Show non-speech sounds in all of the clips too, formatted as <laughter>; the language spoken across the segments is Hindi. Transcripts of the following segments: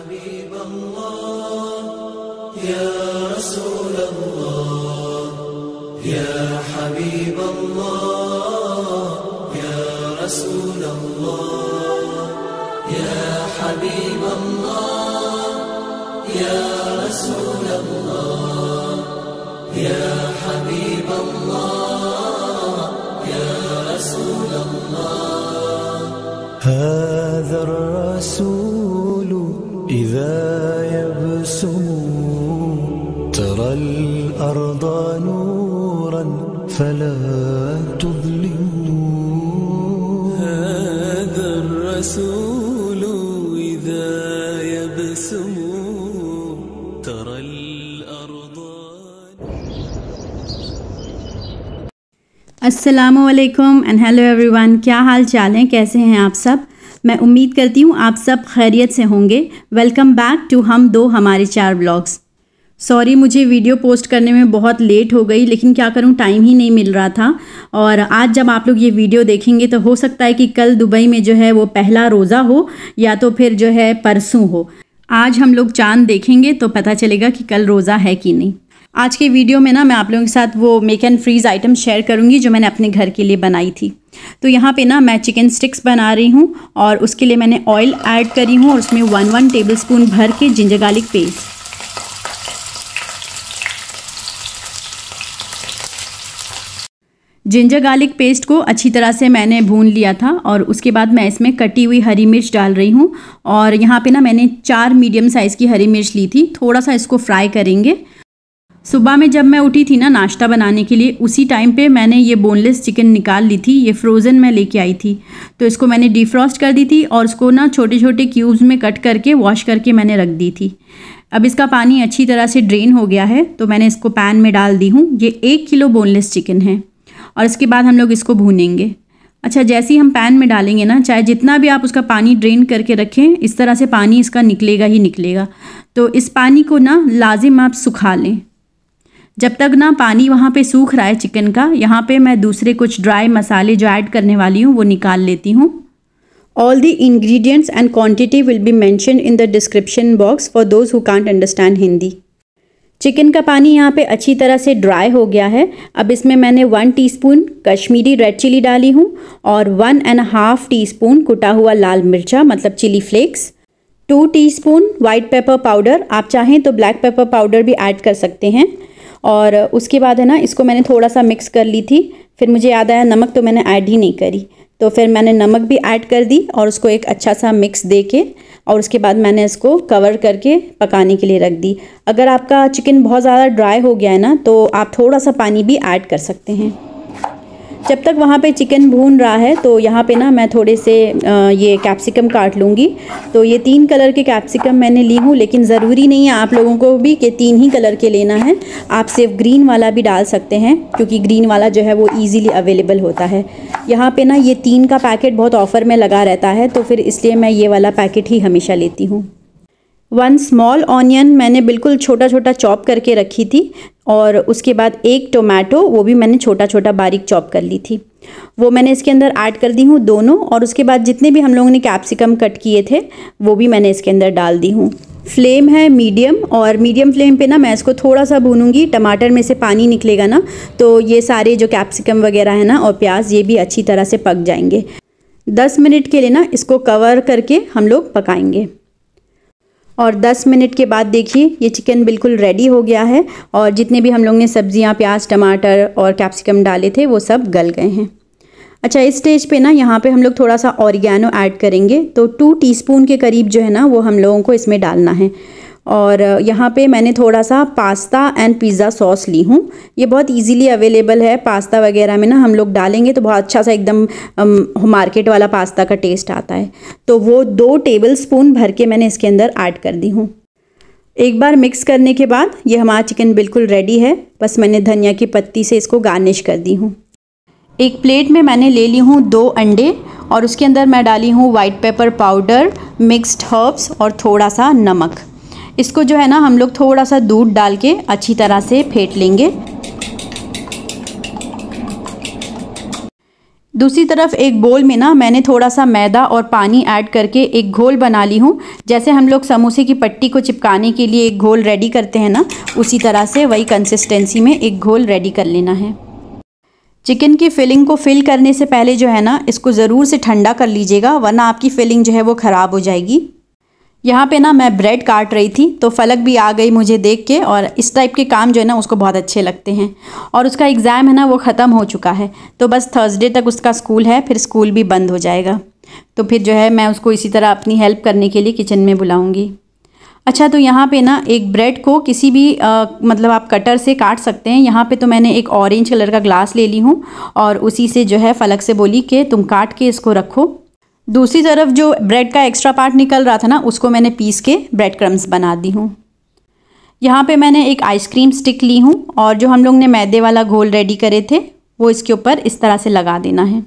حبيب الله يا رسول الله يا حبيب الله يا رسول الله يا حبيب الله يا رسول الله يا حبيب الله يا رسول الله هذا الرسول إذا يبسم ترى الأرض نورا فلا تظلم هذا الرسول إذا يبسم ترى الأرض السلام عليكم and hello everyone کیا حال چالیں کیسے ہیں آپ سب मैं उम्मीद करती हूँ आप सब खैरियत से होंगे वेलकम बैक टू हम दो हमारे चार ब्लॉग्स सॉरी मुझे वीडियो पोस्ट करने में बहुत लेट हो गई लेकिन क्या करूँ टाइम ही नहीं मिल रहा था और आज जब आप लोग ये वीडियो देखेंगे तो हो सकता है कि कल दुबई में जो है वो पहला रोज़ा हो या तो फिर जो है परसों हो आज हम लोग चांद देखेंगे तो पता चलेगा कि कल रोज़ा है कि नहीं आज के वीडियो में ना मैं आप लोगों के साथ वो make and freeze item share करूँगी जो मैंने अपने घर के लिए बनाई थी तो यहाँ पे ना मैं चिकन स्टिक्स बना रही हूँ और उसके लिए मैंने ऑयल ऐड करी हूँ और उसमें वन वन टेबल स्पून भर के ginger garlic paste ginger garlic paste को अच्छी तरह से मैंने भून लिया था और उसके बाद मैं इसमें कटी हुई हरी मिर्च डाल रही हूँ और यहाँ पे ना मैंने चार मीडियम साइज़ की हरी मिर्च ली थी थोड़ा सा इसको फ्राई करेंगे सुबह में जब मैं उठी थी ना नाश्ता बनाने के लिए उसी टाइम पे मैंने ये बोनलेस चिकन निकाल ली थी ये फ्रोज़न मैं लेके आई थी तो इसको मैंने डिफ्रॉस्ट कर दी थी और उसको ना छोटे छोटे क्यूब्स में कट करके वॉश करके मैंने रख दी थी अब इसका पानी अच्छी तरह से ड्रेन हो गया है तो मैंने इसको पैन में डाल दी हूँ ये एक किलो बोनलेस चिकन है और इसके बाद हम लोग इसको भूनेंगे अच्छा जैसे ही हम पैन में डालेंगे ना चाहे जितना भी आप उसका पानी ड्रेन करके रखें इस तरह से पानी इसका निकलेगा ही निकलेगा तो इस पानी को ना लाजिम आप सुखा लें जब तक ना पानी वहाँ पे सूख रहा है चिकन का यहाँ पे मैं दूसरे कुछ ड्राई मसाले जो ऐड करने वाली हूँ वो निकाल लेती हूँ all the ingredients and quantity will be mentioned in the description box for those who can't understand Hindi chicken का पानी यहाँ पे अच्छी तरह से ड्राई हो गया है अब इसमें मैंने one teaspoon Kashmiri red chilli डाली हूँ और one and half teaspoon कुटा हुआ लाल मिर्चा मतलब chilli flakes two teaspoon white pepper powder आप चाहें तो ब्लैक पेपर पाउडर भी ऐड कर सकते हैं और उसके बाद है ना इसको मैंने थोड़ा सा मिक्स कर ली थी फिर मुझे याद आया नमक तो मैंने ऐड ही नहीं करी तो फिर मैंने नमक भी ऐड कर दी और उसको एक अच्छा सा मिक्स दे के और उसके बाद मैंने इसको कवर करके पकाने के लिए रख दी अगर आपका चिकन बहुत ज़्यादा ड्राई हो गया है ना तो आप थोड़ा सा पानी भी ऐड कर सकते हैं जब तक वहाँ पे चिकन भून रहा है तो यहाँ पे ना मैं थोड़े से ये कैप्सिकम काट लूँगी तो ये तीन कलर के कैप्सिकम मैंने ली हूँ लेकिन ज़रूरी नहीं है आप लोगों को भी कि तीन ही कलर के लेना है आप सिर्फ ग्रीन वाला भी डाल सकते हैं क्योंकि ग्रीन वाला जो है वो ईज़िली अवेलेबल होता है यहाँ पर ना ये तीन का पैकेट बहुत ऑफ़र में लगा रहता है तो फिर इसलिए मैं ये वाला पैकेट ही हमेशा लेती हूँ वन स्मॉल ऑनियन मैंने बिल्कुल छोटा छोटा चॉप करके रखी थी और उसके बाद एक टोमेटो वो भी मैंने छोटा छोटा बारीक चॉप कर ली थी वो मैंने इसके अंदर ऐड कर दी हूँ दोनों और उसके बाद जितने भी हम लोगों ने कैप्सिकम कट किए थे वो भी मैंने इसके अंदर डाल दी हूँ फ्लेम है मीडियम और मीडियम फ्लेम पे ना मैं इसको थोड़ा सा भूनूंगी टमाटर में से पानी निकलेगा ना तो ये सारे जो कैप्सिकम वगैरह है ना और प्याज ये भी अच्छी तरह से पक जाएंगे दस मिनट के लिए ना इसको कवर करके हम लोग पकाएंगे और 10 मिनट के बाद देखिए ये चिकन बिल्कुल रेडी हो गया है और जितने भी हम लोग ने सब्जियाँ प्याज टमाटर और कैप्सिकम डाले थे वो सब गल गए हैं अच्छा इस स्टेज पे ना यहाँ पे हम लोग थोड़ा सा ऑरिगेनो ऐड करेंगे तो टू टीस्पून के करीब जो है ना वो हम लोगों को इसमें डालना है और यहाँ पे मैंने थोड़ा सा पास्ता एंड पिज़्ज़ा सॉस ली हूँ ये बहुत इजीली अवेलेबल है पास्ता वगैरह में ना हम लोग डालेंगे तो बहुत अच्छा सा एकदम मार्केट वाला पास्ता का टेस्ट आता है तो वो दो टेबल स्पून भर के मैंने इसके अंदर ऐड कर दी हूँ एक बार मिक्स करने के बाद ये हमारा चिकन बिल्कुल रेडी है बस मैंने धनिया की पत्ती से इसको गार्निश कर दी हूँ एक प्लेट में मैंने ले ली हूँ दो अंडे और उसके अंदर मैं डाली हूँ white pepper powder mixed herbs और थोड़ा सा नमक इसको जो है ना हम लोग थोड़ा सा दूध डाल के अच्छी तरह से फेंट लेंगे दूसरी तरफ एक बोल में ना मैंने थोड़ा सा मैदा और पानी ऐड करके एक घोल बना ली हूँ जैसे हम लोग समोसे की पट्टी को चिपकाने के लिए एक घोल रेडी करते हैं ना उसी तरह से वही कंसिस्टेंसी में एक घोल रेडी कर लेना है चिकन की फिलिंग को फिल करने से पहले जो है ना इसको ज़रूर से ठंडा कर लीजिएगा वरना आपकी फिलिंग जो है वो ख़राब हो जाएगी यहाँ पे ना मैं ब्रेड काट रही थी तो फलक भी आ गई मुझे देख के और इस टाइप के काम जो है ना उसको बहुत अच्छे लगते हैं और उसका एग्ज़ाम है ना वो ख़त्म हो चुका है तो बस थर्सडे तक उसका स्कूल है फिर स्कूल भी बंद हो जाएगा तो फिर जो है मैं उसको इसी तरह अपनी हेल्प करने के लिए किचन में बुलाऊँगी अच्छा तो यहाँ पे ना एक ब्रेड को किसी भी आ, मतलब आप कटर से काट सकते हैं यहाँ पे तो मैंने एक ऑरेंज कलर का ग्लास ले ली हूँ और उसी से जो है फलक से बोली कि तुम काट के इसको रखो दूसरी तरफ जो ब्रेड का एक्स्ट्रा पार्ट निकल रहा था ना उसको मैंने पीस के ब्रेड क्रम्स बना दी हूँ यहाँ पे मैंने एक आइसक्रीम स्टिक ली हूँ और जो हम लोग ने मैदे वाला घोल रेडी करे थे वो इसके ऊपर इस तरह से लगा देना है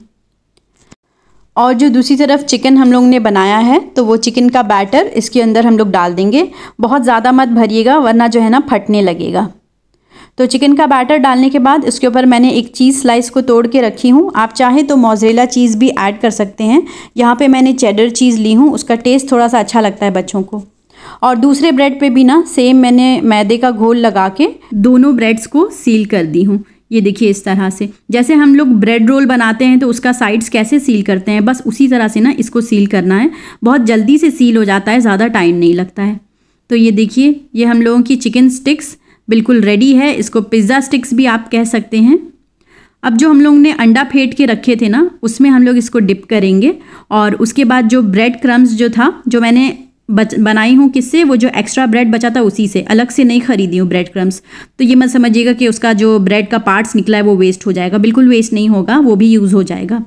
और जो दूसरी तरफ चिकन हम लोग ने बनाया है तो वो चिकन का बैटर इसके अंदर हम लोग डाल देंगे बहुत ज़्यादा मत भरिएगा वरना जो है ना फटने लगेगा तो चिकन का बैटर डालने के बाद इसके ऊपर मैंने एक चीज़ स्लाइस को तोड़ के रखी हूँ आप चाहें तो मोजरेला चीज़ भी ऐड कर सकते हैं यहाँ पे मैंने चेडर चीज़ ली हूँ उसका टेस्ट थोड़ा सा अच्छा लगता है बच्चों को और दूसरे ब्रेड पे भी ना सेम मैंने मैदे का घोल लगा के दोनों ब्रेड्स को सील कर दी हूँ ये देखिए इस तरह से जैसे हम लोग ब्रेड रोल बनाते हैं तो उसका साइड्स कैसे सील करते हैं बस उसी तरह से ना इसको सील करना है बहुत जल्दी से सील हो जाता है ज़्यादा टाइम नहीं लगता है तो ये देखिए ये हम लोगों की चिकन स्टिक्स बिल्कुल रेडी है इसको पिज़्ज़ा स्टिक्स भी आप कह सकते हैं अब जो हम लोग ने अंडा फेंट के रखे थे ना उसमें हम लोग इसको डिप करेंगे और उसके बाद जो ब्रेड क्रम्स जो था जो मैंने बच बनाई हूँ किससे वो जो एक्स्ट्रा ब्रेड बचा था उसी से अलग से नहीं खरीदी हूँ ब्रेड क्रम्स तो ये मत समझिएगा कि उसका जो ब्रेड का पार्ट्स निकला है वो वेस्ट हो जाएगा बिल्कुल वेस्ट नहीं होगा वो भी यूज़ हो जाएगा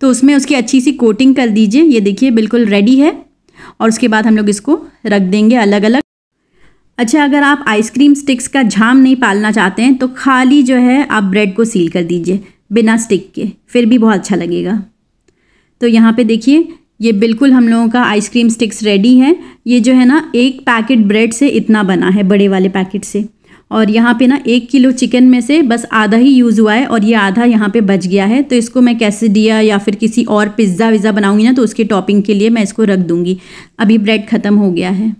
तो उसमें उसकी अच्छी सी कोटिंग कर दीजिए ये देखिए बिल्कुल रेडी है और उसके बाद हम लोग इसको रख देंगे अलग अलग अच्छा अगर आप आइसक्रीम स्टिक्स का झाम नहीं पालना चाहते हैं तो खाली जो है आप ब्रेड को सील कर दीजिए बिना स्टिक के फिर भी बहुत अच्छा लगेगा तो यहाँ पे देखिए ये बिल्कुल हम लोगों का आइसक्रीम स्टिक्स रेडी है ये जो है ना एक पैकेट ब्रेड से इतना बना है बड़े वाले पैकेट से और यहाँ पे ना एक किलो चिकन में से बस आधा ही यूज़ हुआ है और ये आधा यहाँ पे बच गया है तो इसको मैं कैसे दिया या फिर किसी और पिज़्ज़ा विज़ा बनाऊँगी ना तो उसके टॉपिंग के लिए मैं इसको रख दूँगी अभी ब्रेड ख़त्म हो गया है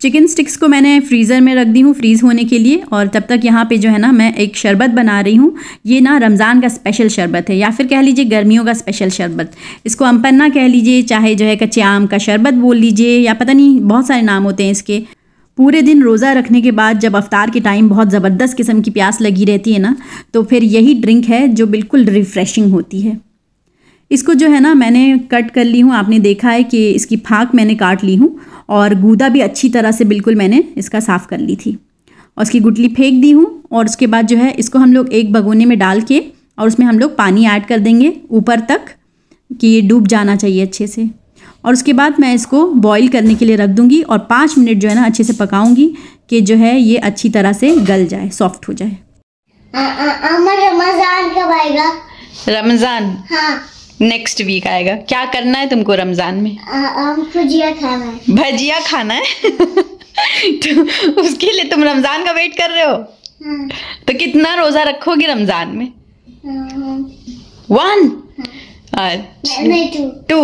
चिकन स्टिक्स को मैंने फ्रीज़र में रख दी हूँ फ्रीज़ होने के लिए और तब तक यहाँ पे जो है ना मैं एक शरबत बना रही हूँ ये ना रमज़ान का स्पेशल शरबत है या फिर कह लीजिए गर्मियों का स्पेशल शरबत इसको अम्पन्ना कह लीजिए चाहे जो है कच्चे आम का शरबत बोल लीजिए या पता नहीं बहुत सारे नाम होते हैं इसके पूरे दिन रोज़ा रखने के बाद जब अफ्तार के टाइम बहुत ज़बरदस्त किस्म की प्यास लगी रहती है ना तो फिर यही ड्रिंक है जो बिल्कुल रिफ़्रेशिंग होती है इसको जो है ना मैंने कट कर ली हूँ आपने देखा है कि इसकी फाँक मैंने काट ली हूँ और गूदा भी अच्छी तरह से बिल्कुल मैंने इसका साफ़ कर ली थी और उसकी गुटली फेंक दी हूँ और उसके बाद जो है इसको हम लोग एक भगोने में डाल के और उसमें हम लोग पानी ऐड कर देंगे ऊपर तक कि ये डूब जाना चाहिए अच्छे से और उसके बाद मैं इसको बॉईल करने के लिए रख दूँगी और पाँच मिनट जो है ना अच्छे से पकाऊँगी कि जो है ये अच्छी तरह से गल जाए सॉफ्ट हो जाए रमज़ान रमज़ान हाँ नेक्स्ट वीक आएगा क्या करना है तुमको रमजान में भजिया खाना है भजिया खाना है <laughs> तो उसके लिए तुम रमजान का वेट कर रहे हो हाँ। तो कितना रोजा रखोगे रमजान में वन टू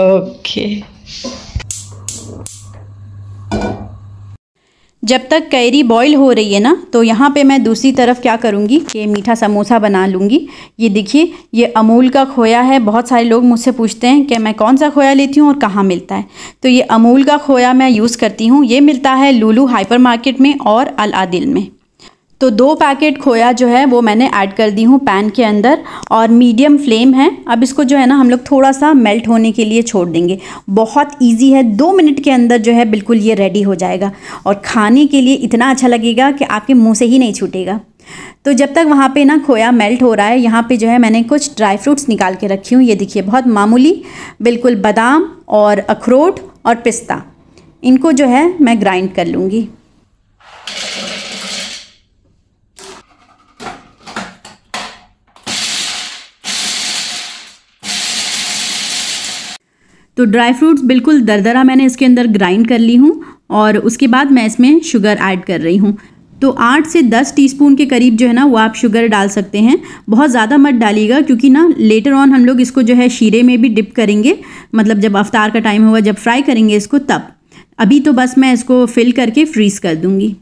ओके जब तक कैरी बॉईल हो रही है ना तो यहाँ पे मैं दूसरी तरफ क्या करूँगी कि मीठा समोसा बना लूँगी ये देखिए ये अमूल का खोया है बहुत सारे लोग मुझसे पूछते हैं कि मैं कौन सा खोया लेती हूँ और कहाँ मिलता है तो ये अमूल का खोया मैं यूज़ करती हूँ ये मिलता है लूलू हाइपर मार्केट में और अल आदिल में तो दो पैकेट खोया जो है वो मैंने ऐड कर दी हूँ पैन के अंदर और मीडियम फ्लेम है अब इसको जो है ना हम लोग थोड़ा सा मेल्ट होने के लिए छोड़ देंगे बहुत इजी है दो मिनट के अंदर जो है बिल्कुल ये रेडी हो जाएगा और खाने के लिए इतना अच्छा लगेगा कि आपके मुंह से ही नहीं छूटेगा तो जब तक वहाँ पे ना खोया मेल्ट हो रहा है यहाँ पे जो है मैंने कुछ ड्राई फ्रूट्स निकाल के रखी हूँ ये देखिए बहुत मामूली बिल्कुल बादाम और अखरोट और पिस्ता इनको जो है मैं ग्राइंड कर लूँगी तो ड्राई फ्रूट्स बिल्कुल दरदरा मैंने इसके अंदर ग्राइंड कर ली हूँ और उसके बाद मैं इसमें शुगर ऐड कर रही हूँ तो आठ से दस टीस्पून के करीब जो है ना वो आप शुगर डाल सकते हैं बहुत ज़्यादा मत डालिएगा क्योंकि ना लेटर ऑन हम लोग इसको जो है शीरे में भी डिप करेंगे मतलब जब अफ्तार का टाइम होगा जब फ्राई करेंगे इसको तब अभी तो बस मैं इसको फिल करके फ्रीज़ कर दूँगी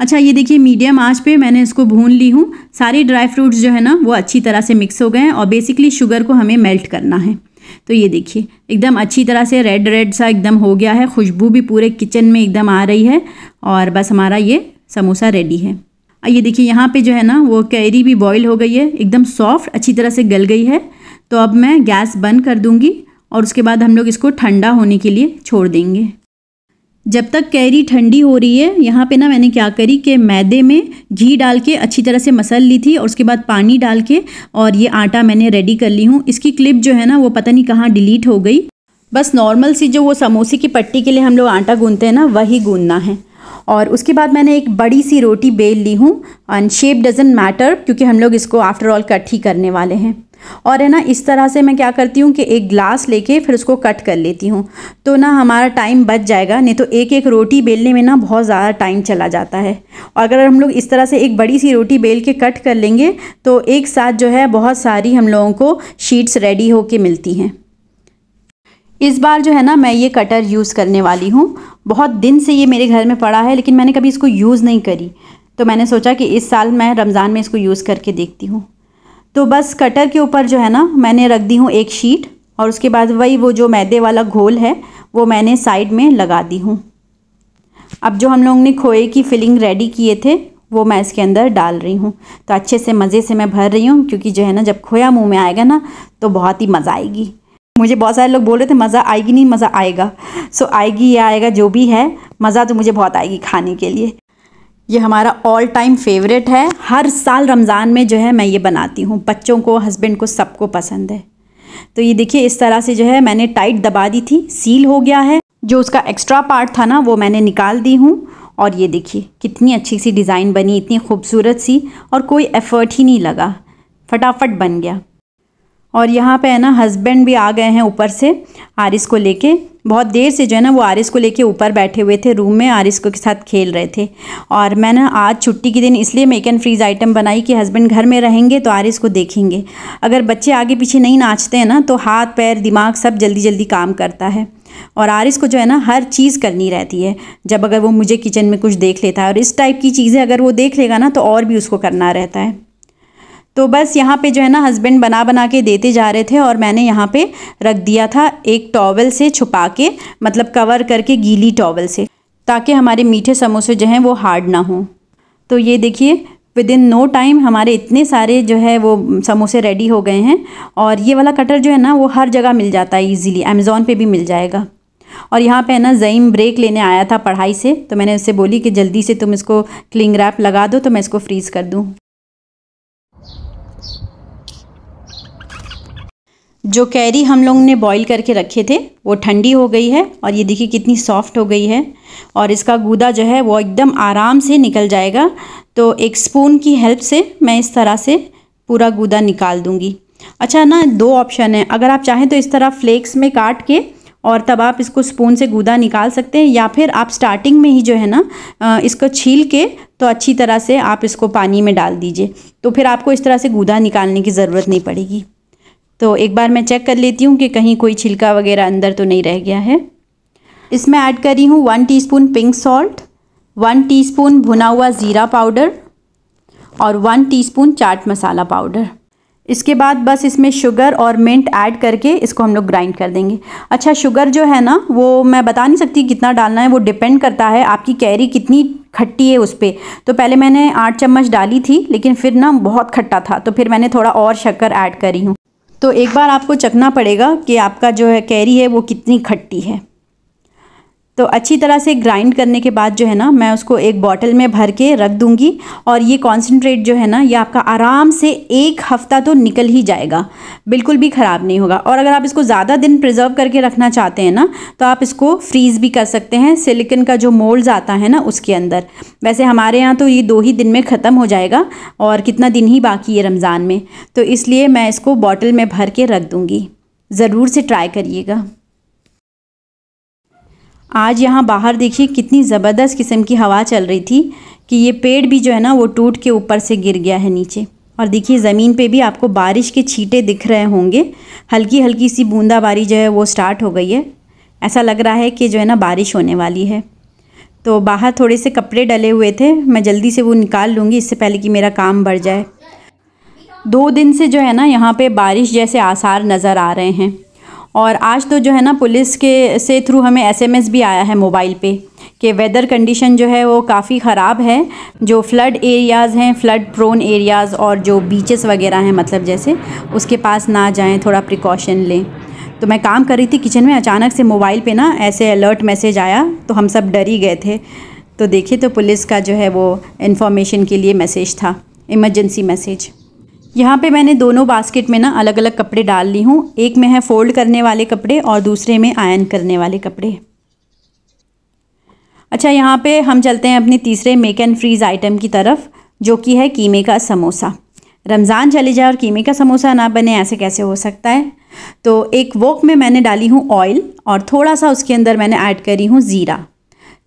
अच्छा ये देखिए मीडियम आंच पे मैंने इसको भून ली हूँ सारी ड्राई फ्रूट्स जो है ना वो अच्छी तरह से मिक्स हो गए हैं और बेसिकली शुगर को हमें मेल्ट करना है तो ये देखिए एकदम अच्छी तरह से रेड रेड सा एकदम हो गया है खुशबू भी पूरे किचन में एकदम आ रही है और बस हमारा ये समोसा रेडी है और ये देखिए यहाँ पे जो है ना वो कैरी भी बॉईल हो गई है एकदम सॉफ्ट अच्छी तरह से गल गई है तो अब मैं गैस बंद कर दूँगी और उसके बाद हम लोग इसको ठंडा होने के लिए छोड़ देंगे जब तक कैरी ठंडी हो रही है यहाँ पे ना मैंने क्या करी कि मैदे में घी डाल के अच्छी तरह से मसल ली थी और उसके बाद पानी डाल के और ये आटा मैंने रेडी कर ली हूँ इसकी क्लिप जो है ना वो पता नहीं कहाँ डिलीट हो गई बस नॉर्मल सी जो वो समोसे की पट्टी के लिए हम लोग आटा गूंदते हैं ना वही गूंदना है और उसके बाद मैंने एक बड़ी सी रोटी बेल ली हूँ एंड शेप डजेंट मैटर क्योंकि हम लोग इसको आफ्टर ऑल कट ही करने वाले हैं और है ना इस तरह से मैं क्या करती हूँ कि एक ग्लास लेके फिर उसको कट कर लेती हूँ तो ना हमारा टाइम बच जाएगा नहीं तो एक एक रोटी बेलने में ना बहुत ज़्यादा टाइम चला जाता है और अगर हम लोग इस तरह से एक बड़ी सी रोटी बेल के कट कर लेंगे तो एक साथ जो है बहुत सारी हम लोगों को शीट्स रेडी के मिलती हैं इस बार जो है ना मैं ये कटर यूज़ करने वाली हूँ बहुत दिन से ये मेरे घर में पड़ा है लेकिन मैंने कभी इसको यूज़ नहीं करी तो मैंने सोचा कि इस साल मैं रमज़ान में इसको यूज़ करके देखती हूँ तो बस कटर के ऊपर जो है ना मैंने रख दी हूँ एक शीट और उसके बाद वही वो जो मैदे वाला घोल है वो मैंने साइड में लगा दी हूँ अब जो हम लोग ने खोए की फिलिंग रेडी किए थे वो मैं इसके अंदर डाल रही हूँ तो अच्छे से मज़े से मैं भर रही हूँ क्योंकि जो है ना जब खोया मुँह में आएगा ना तो बहुत ही मज़ा आएगी मुझे बहुत सारे लोग बोल रहे थे मज़ा आएगी नहीं मज़ा आएगा सो आएगी या आएगा जो भी है मज़ा तो मुझे बहुत आएगी खाने के लिए ये हमारा ऑल टाइम फेवरेट है हर साल रमज़ान में जो है मैं ये बनाती हूँ बच्चों को हस्बैंड को सबको पसंद है तो ये देखिए इस तरह से जो है मैंने टाइट दबा दी थी सील हो गया है जो उसका एक्स्ट्रा पार्ट था ना वो मैंने निकाल दी हूँ और ये देखिए कितनी अच्छी सी डिज़ाइन बनी इतनी खूबसूरत सी और कोई एफ़र्ट ही नहीं लगा फटाफट बन गया और यहाँ पे है ना हस्बैंड भी आ गए हैं ऊपर से आरिस को लेके बहुत देर से जो है ना वो आरिस को लेके ऊपर बैठे हुए थे रूम में आरिस को के साथ खेल रहे थे और मैं ना आज छुट्टी के दिन इसलिए मेक एंड फ्रीज आइटम बनाई कि हस्बैंड घर में रहेंगे तो आरिस को देखेंगे अगर बच्चे आगे पीछे नहीं नाचते हैं ना तो हाथ पैर दिमाग सब जल्दी जल्दी काम करता है और आरिस को जो है ना हर चीज़ करनी रहती है जब अगर वो मुझे किचन में कुछ देख लेता है और इस टाइप की चीज़ें अगर वो देख लेगा ना तो और भी उसको करना रहता है तो बस यहाँ पे जो है ना हस्बैंड बना बना के देते जा रहे थे और मैंने यहाँ पे रख दिया था एक टॉवल से छुपा के मतलब कवर करके गीली टॉवल से ताकि हमारे मीठे समोसे जो हैं वो हार्ड ना हों तो ये देखिए विद इन नो टाइम हमारे इतने सारे जो है वो समोसे रेडी हो गए हैं और ये वाला कटर जो है ना वो हर जगह मिल जाता है ईजिली अमेज़ोन पर भी मिल जाएगा और यहाँ पे है ना जईम ब्रेक लेने आया था पढ़ाई से तो मैंने उससे बोली कि जल्दी से तुम इसको क्लिंग रैप लगा दो तो मैं इसको फ्रीज़ कर दूँ जो कैरी हम लोग ने बॉईल करके रखे थे वो ठंडी हो गई है और ये देखिए कितनी सॉफ्ट हो गई है और इसका गूदा जो है वो एकदम आराम से निकल जाएगा तो एक स्पून की हेल्प से मैं इस तरह से पूरा गूदा निकाल दूँगी अच्छा ना दो ऑप्शन है अगर आप चाहें तो इस तरह फ्लेक्स में काट के और तब आप इसको स्पून से गूदा निकाल सकते हैं या फिर आप स्टार्टिंग में ही जो है ना इसको छील के तो अच्छी तरह से आप इसको पानी में डाल दीजिए तो फिर आपको इस तरह से गूदा निकालने की ज़रूरत नहीं पड़ेगी तो एक बार मैं चेक कर लेती हूँ कि कहीं कोई छिलका वगैरह अंदर तो नहीं रह गया है इसमें ऐड कर रही हूँ one teaspoon pink salt one teaspoon भुना हुआ ज़ीरा पाउडर और one teaspoon chaat masala powder इसके बाद बस इसमें शुगर और मिंट ऐड करके इसको हम लोग ग्राइंड कर देंगे अच्छा शुगर जो है ना वो मैं बता नहीं सकती कितना डालना है वो डिपेंड करता है आपकी कैरी कितनी खट्टी है उस पर तो पहले मैंने आठ चम्मच डाली थी लेकिन फिर ना बहुत खट्टा था तो फिर मैंने थोड़ा और शक्कर ऐड करी हूँ तो एक बार आपको चखना पड़ेगा कि आपका जो है कैरी है वो कितनी खट्टी है तो अच्छी तरह से ग्राइंड करने के बाद जो है ना मैं उसको एक बॉटल में भर के रख दूँगी और ये कॉन्सेंट्रेट जो है ना ये आपका आराम से एक हफ़्ता तो निकल ही जाएगा बिल्कुल भी ख़राब नहीं होगा और अगर आप इसको ज़्यादा दिन प्रिजर्व करके रखना चाहते हैं ना तो आप इसको फ्रीज़ भी कर सकते हैं सिलिकन का जो मोल्ड आता है ना उसके अंदर वैसे हमारे यहाँ तो ये दो ही दिन में ख़त्म हो जाएगा और कितना दिन ही बाकी है रमज़ान में तो इसलिए मैं इसको बॉटल में भर के रख दूँगी ज़रूर से ट्राई करिएगा आज यहाँ बाहर देखिए कितनी ज़बरदस्त किस्म की हवा चल रही थी कि ये पेड़ भी जो है ना वो टूट के ऊपर से गिर गया है नीचे और देखिए ज़मीन पे भी आपको बारिश के छींटे दिख रहे होंगे हल्की हल्की सी बूंदाबारी जो है वो स्टार्ट हो गई है ऐसा लग रहा है कि जो है ना बारिश होने वाली है तो बाहर थोड़े से कपड़े डले हुए थे मैं जल्दी से वो निकाल लूँगी इससे पहले कि मेरा काम बढ़ जाए दो दिन से जो है ना यहाँ पे बारिश जैसे आसार नज़र आ रहे हैं और आज तो जो है ना पुलिस के से थ्रू हमें एसएमएस भी आया है मोबाइल पे कि वेदर कंडीशन जो है वो काफ़ी ख़राब है जो फ्लड एरियाज़ हैं फ्लड प्रोन एरियाज़ और जो बीचेस वगैरह हैं मतलब जैसे उसके पास ना जाएं थोड़ा प्रिकॉशन लें तो मैं काम कर रही थी किचन में अचानक से मोबाइल पे ना ऐसे अलर्ट मैसेज आया तो हम सब डर ही गए थे तो देखिए तो पुलिस का जो है वो इन्फॉर्मेशन के लिए मैसेज था इमरजेंसी मैसेज यहाँ पे मैंने दोनों बास्केट में ना अलग अलग कपड़े डाल ली हूँ एक में है फोल्ड करने वाले कपड़े और दूसरे में आयन करने वाले कपड़े अच्छा यहाँ पे हम चलते हैं अपने तीसरे मेक एंड फ्रीज आइटम की तरफ जो कि है कीमे का समोसा रमज़ान चले जाए और कीमे का समोसा ना बने ऐसे कैसे हो सकता है तो एक वोक में मैंने डाली हूँ ऑयल और थोड़ा सा उसके अंदर मैंने ऐड करी हूँ ज़ीरा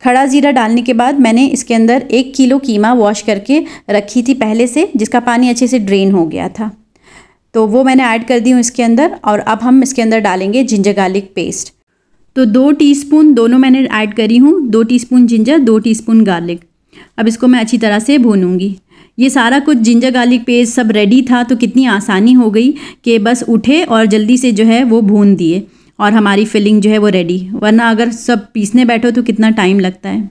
खड़ा ज़ीरा डालने के बाद मैंने इसके अंदर एक किलो कीमा वॉश करके रखी थी पहले से जिसका पानी अच्छे से ड्रेन हो गया था तो वो मैंने ऐड कर दी हूँ इसके अंदर और अब हम इसके अंदर डालेंगे जिंजर गार्लिक पेस्ट तो दो टीस्पून दोनों मैंने ऐड करी हूँ दो टीस्पून जिंजर दो टीस्पून गार्लिक अब इसको मैं अच्छी तरह से भूनूंगी ये सारा कुछ जिंजर गार्लिक पेस्ट सब रेडी था तो कितनी आसानी हो गई कि बस उठे और जल्दी से जो है वो भून दिए और हमारी फिलिंग जो है वो रेडी वरना अगर सब पीसने बैठो तो कितना टाइम लगता है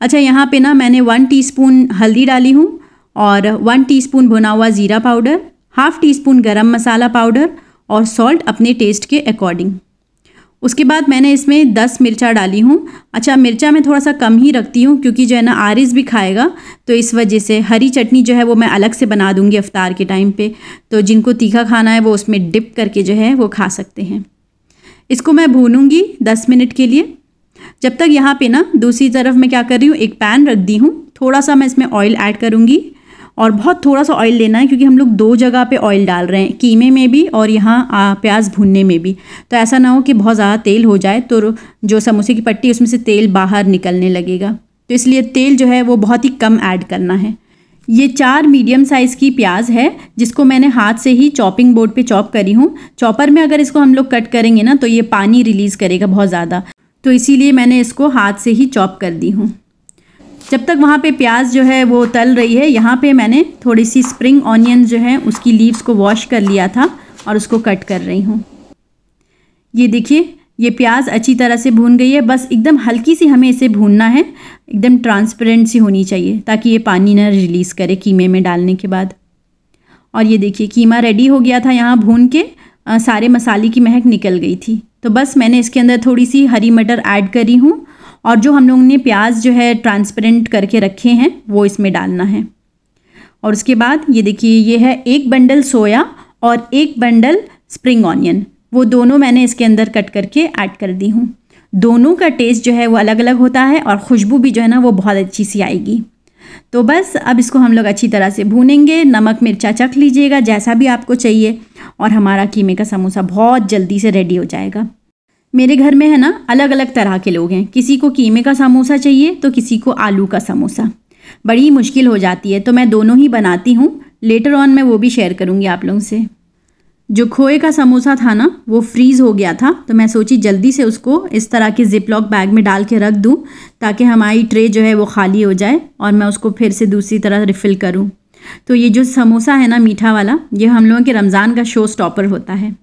अच्छा यहाँ पे ना मैंने वन टीस्पून हल्दी डाली हूँ और वन टीस्पून भुना हुआ ज़ीरा powder half teaspoon garam masala powder और सॉल्ट अपने टेस्ट के अकॉर्डिंग उसके बाद मैंने इसमें दस मिर्चा डाली हूँ अच्छा मिर्चा मैं थोड़ा सा कम ही रखती हूँ क्योंकि जो है ना आरिस भी खाएगा तो इस वजह से हरी चटनी जो है वो मैं अलग से बना दूँगी अफ्तार के टाइम पर तो जिनको तीखा खाना है वो उसमें डिप करके जो है वो खा सकते हैं इसको मैं भूनूंगी दस मिनट के लिए जब तक यहाँ पे ना दूसरी तरफ मैं क्या कर रही हूँ एक पैन रख दी हूँ थोड़ा सा मैं इसमें ऑयल ऐड करूँगी और बहुत थोड़ा सा ऑयल लेना है क्योंकि हम लोग दो जगह पे ऑयल डाल रहे हैं कीमे में भी और यहाँ प्याज भूनने में भी तो ऐसा ना हो कि बहुत ज़्यादा तेल हो जाए तो जो समोसे की पट्टी उसमें से तेल बाहर निकलने लगेगा तो इसलिए तेल जो है वो बहुत ही कम ऐड करना है ये चार मीडियम साइज़ की प्याज है जिसको मैंने हाथ से ही चॉपिंग बोर्ड पे चॉप करी हूँ चॉपर में अगर इसको हम लोग कट करेंगे ना तो ये पानी रिलीज़ करेगा बहुत ज़्यादा तो इसीलिए मैंने इसको हाथ से ही चॉप कर दी हूँ जब तक वहाँ पे प्याज जो है वो तल रही है यहाँ पे मैंने थोड़ी सी स्प्रिंग ऑनियन जो है उसकी लीव्स को वॉश कर लिया था और उसको कट कर रही हूँ ये देखिए ये प्याज अच्छी तरह से भून गई है बस एकदम हल्की सी हमें इसे भूनना है एकदम ट्रांसपेरेंट सी होनी चाहिए ताकि ये पानी ना रिलीज़ करे कीमे में डालने के बाद और ये देखिए कीमा रेडी हो गया था यहाँ भून के आ, सारे मसाले की महक निकल गई थी तो बस मैंने इसके अंदर थोड़ी सी हरी मटर ऐड करी हूँ और जो हम लोग ने प्याज जो है ट्रांसपेरेंट करके रखे हैं वो इसमें डालना है और उसके बाद ये देखिए ये है एक बंडल सोया और एक बंडल स्प्रिंग ऑनियन वो दोनों मैंने इसके अंदर कट करके ऐड कर दी हूँ दोनों का टेस्ट जो है वो अलग अलग होता है और खुशबू भी जो है ना वो बहुत अच्छी सी आएगी तो बस अब इसको हम लोग अच्छी तरह से भूनेंगे नमक मिर्चा चख लीजिएगा जैसा भी आपको चाहिए और हमारा कीमे का समोसा बहुत जल्दी से रेडी हो जाएगा मेरे घर में है ना अलग अलग तरह के लोग हैं किसी को कीमे का समोसा चाहिए तो किसी को आलू का समोसा बड़ी मुश्किल हो जाती है तो मैं दोनों ही बनाती हूँ लेटर ऑन मैं वो भी शेयर करूँगी आप लोगों से जो खोए का समोसा था ना वो फ्रीज़ हो गया था तो मैं सोची जल्दी से उसको इस तरह के जिप लॉक बैग में डाल के रख दूँ ताकि हमारी ट्रे जो है वो खाली हो जाए और मैं उसको फिर से दूसरी तरह रिफ़िल करूँ तो ये जो समोसा है ना मीठा वाला ये हम लोगों के रमज़ान का शो स्टॉपर होता है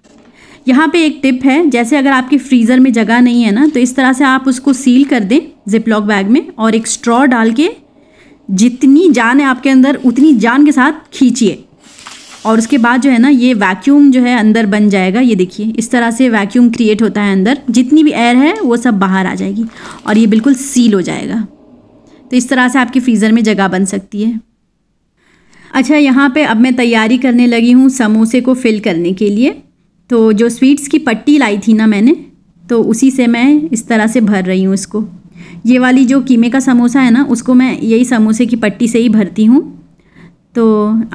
यहाँ पे एक टिप है जैसे अगर आपके फ्रीज़र में जगह नहीं है ना तो इस तरह से आप उसको सील कर दें जिप लॉक बैग में और एक स्ट्रॉ डाल के जितनी जान है आपके अंदर उतनी जान के साथ खींचिए और उसके बाद जो है ना ये वैक्यूम जो है अंदर बन जाएगा ये देखिए इस तरह से वैक्यूम क्रिएट होता है अंदर जितनी भी एयर है वो सब बाहर आ जाएगी और ये बिल्कुल सील हो जाएगा तो इस तरह से आपके फ्रीज़र में जगह बन सकती है अच्छा यहाँ पे अब मैं तैयारी करने लगी हूँ समोसे को फिल करने के लिए तो जो स्वीट्स की पट्टी लाई थी ना मैंने तो उसी से मैं इस तरह से भर रही हूँ इसको ये वाली जो कीमे का समोसा है ना उसको मैं यही समोसे की पट्टी से ही भरती हूँ तो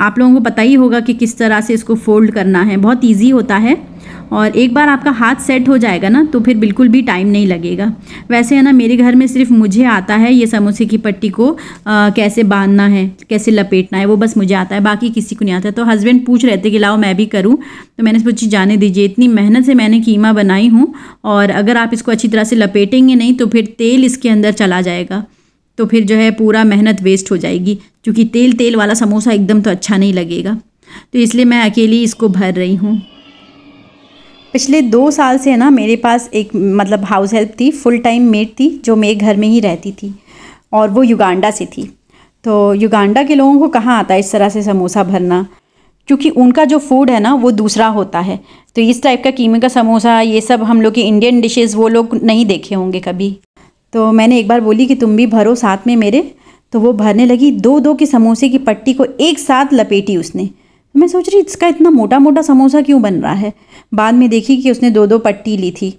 आप लोगों को पता ही होगा कि किस तरह से इसको फोल्ड करना है बहुत ईजी होता है और एक बार आपका हाथ सेट हो जाएगा ना तो फिर बिल्कुल भी टाइम नहीं लगेगा वैसे है ना मेरे घर में सिर्फ मुझे आता है ये समोसे की पट्टी को आ, कैसे बांधना है कैसे लपेटना है वो बस मुझे आता है बाकी किसी को नहीं आता तो हस्बैंड पूछ रहे थे कि लाओ मैं भी करूँ तो मैंने सोची जाने दीजिए इतनी मेहनत से मैंने कीमा बनाई हूँ और अगर आप इसको अच्छी तरह से लपेटेंगे नहीं तो फिर तेल इसके अंदर चला जाएगा तो फिर जो है पूरा मेहनत वेस्ट हो जाएगी क्योंकि तेल तेल वाला समोसा एकदम तो अच्छा नहीं लगेगा तो इसलिए मैं अकेली इसको भर रही हूँ पिछले दो साल से ना मेरे पास एक मतलब हाउस हेल्प थी फुल टाइम मेड थी जो मेरे घर में ही रहती थी और वो युगांडा से थी तो युगांडा के लोगों को कहाँ आता है इस तरह से समोसा भरना क्योंकि उनका जो फूड है ना वो दूसरा होता है तो इस टाइप का कीमे का समोसा ये सब हम लोग के इंडियन डिशेज़ वो लोग नहीं देखे होंगे कभी तो मैंने एक बार बोली कि तुम भी भरो साथ में मेरे तो वो भरने लगी दो दो के समोसे की पट्टी को एक साथ लपेटी उसने तो मैं सोच रही इसका इतना मोटा मोटा समोसा क्यों बन रहा है बाद में देखी कि उसने दो दो पट्टी ली थी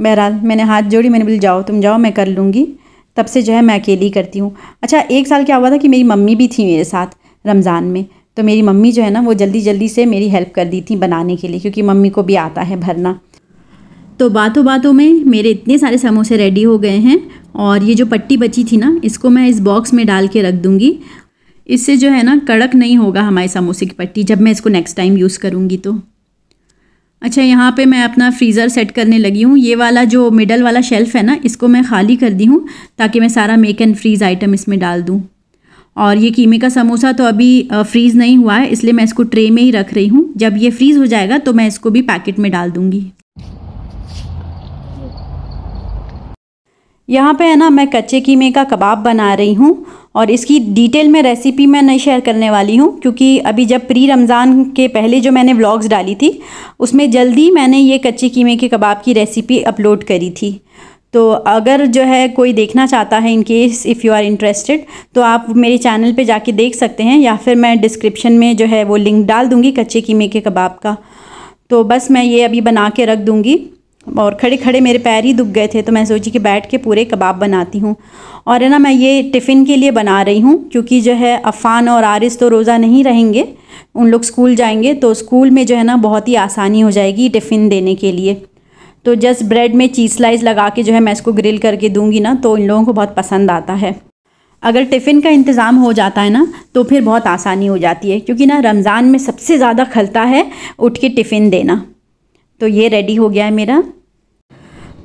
बहरहाल मैंने हाथ जोड़ी मैंने बोली जाओ तुम जाओ मैं कर लूँगी तब से जो है मैं अकेली करती हूँ अच्छा एक साल क्या हुआ था कि मेरी मम्मी भी थी मेरे साथ रमज़ान में तो मेरी मम्मी जो है ना वो जल्दी जल्दी से मेरी हेल्प कर दी थी बनाने के लिए क्योंकि मम्मी को भी आता है भरना तो बातों बातों में मेरे इतने सारे समोसे रेडी हो गए हैं और ये जो पट्टी बची थी ना इसको मैं इस बॉक्स में डाल के रख दूँगी इससे जो है ना कड़क नहीं होगा हमारे समोसे की पट्टी जब मैं इसको नेक्स्ट टाइम यूज़ करूँगी तो अच्छा यहाँ पे मैं अपना फ्रीज़र सेट करने लगी हूँ ये वाला जो मिडल वाला शेल्फ़ है ना इसको मैं खाली कर दी हूँ ताकि मैं सारा मेक एंड फ्रीज़ आइटम इसमें डाल दूँ और ये कीमे का समोसा तो अभी फ्रीज़ नहीं हुआ है इसलिए मैं इसको ट्रे में ही रख रही हूँ जब ये फ्रीज़ हो जाएगा तो मैं इसको भी पैकेट में डाल दूँगी यहाँ पे है ना मैं कच्चे कीमे का कबाब बना रही हूँ और इसकी डिटेल में रेसिपी मैं नहीं शेयर करने वाली हूँ क्योंकि अभी जब प्री रमज़ान के पहले जो मैंने व्लॉग्स डाली थी उसमें जल्दी मैंने ये कच्चे कीमे के कबाब की रेसिपी अपलोड करी थी तो अगर जो है कोई देखना चाहता है in case if you are interested तो आप मेरे चैनल पे जाके देख सकते हैं या फिर मैं डिस्क्रिप्शन में जो है वो लिंक डाल दूँगी कच्चे कीमे के कबाब का तो बस मैं ये अभी बना के रख दूँगी और खड़े खड़े मेरे पैर ही दुख गए थे तो मैं सोची कि बैठ के पूरे कबाब बनाती हूँ और है ना मैं ये टिफ़िन के लिए बना रही हूँ क्योंकि जो है अफ़ान और आरिस तो रोज़ा नहीं रहेंगे उन लोग स्कूल जाएंगे तो स्कूल में जो है ना बहुत ही आसानी हो जाएगी टिफ़िन देने के लिए तो जस्ट ब्रेड में चीज़ स्लाइस लगा के जो है मैं इसको ग्रिल करके दूंगी ना तो इन लोगों को बहुत पसंद आता है अगर टिफ़िन का इंतज़ाम हो जाता है ना तो फिर बहुत आसानी हो जाती है क्योंकि ना रमज़ान में सबसे ज़्यादा खलता है उठ के टिफ़िन देना तो ये रेडी हो गया है मेरा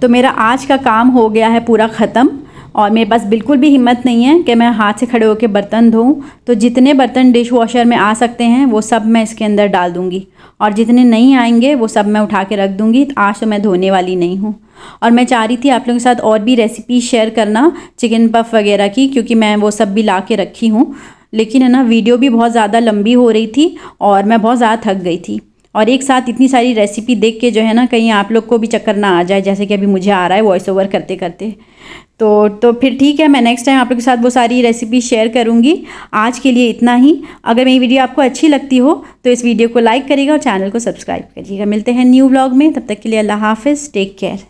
तो मेरा आज का काम हो गया है पूरा ख़त्म और मेरे पास बिल्कुल भी हिम्मत नहीं है कि मैं हाथ से खड़े होकर बर्तन धोऊं तो जितने बर्तन डिश वॉशर में आ सकते हैं वो सब मैं इसके अंदर डाल दूँगी और जितने नहीं आएंगे वो सब मैं उठा के रख दूँगी आज तो मैं धोने वाली नहीं हूँ और मैं चाह रही थी आप लोगों के साथ और भी रेसिपी शेयर करना चिकन पफ वगैरह की क्योंकि मैं वो सब भी ला के रखी हूँ लेकिन है ना वीडियो भी बहुत ज़्यादा लंबी हो रही थी और मैं बहुत ज़्यादा थक गई थी और एक साथ इतनी सारी रेसिपी देख के जो है ना कहीं आप लोग को भी चक्कर ना आ जाए जैसे कि अभी मुझे आ रहा है वॉइस ओवर करते करते तो तो फिर ठीक है मैं नेक्स्ट टाइम आप लोग के साथ वो सारी रेसिपी शेयर करूँगी आज के लिए इतना ही अगर मेरी वीडियो आपको अच्छी लगती हो तो इस वीडियो को लाइक करिएगा और चैनल को सब्सक्राइब करिएगा मिलते हैं न्यू ब्लॉग में तब तक के लिए अल्लाह हाफिज़ टेक केयर